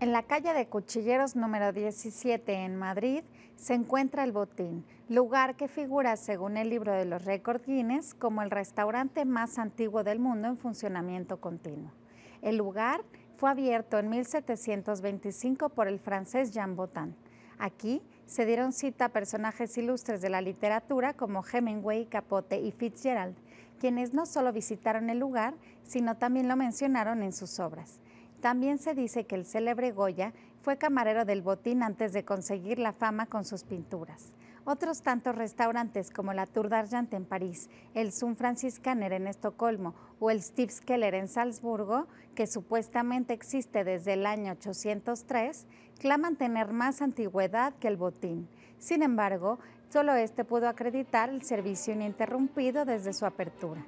En la calle de Cuchilleros número 17 en Madrid se encuentra El Botín, lugar que figura según el libro de los récords Guinness como el restaurante más antiguo del mundo en funcionamiento continuo. El lugar fue abierto en 1725 por el francés Jean Botin. Aquí se dieron cita a personajes ilustres de la literatura como Hemingway, Capote y Fitzgerald, quienes no solo visitaron el lugar, sino también lo mencionaron en sus obras. También se dice que el célebre Goya fue camarero del botín antes de conseguir la fama con sus pinturas. Otros tantos restaurantes como la Tour d'Argent en París, el Sun Franciscaner en Estocolmo o el Steve's Keller en Salzburgo, que supuestamente existe desde el año 803, claman tener más antigüedad que el botín. Sin embargo, solo este pudo acreditar el servicio ininterrumpido desde su apertura.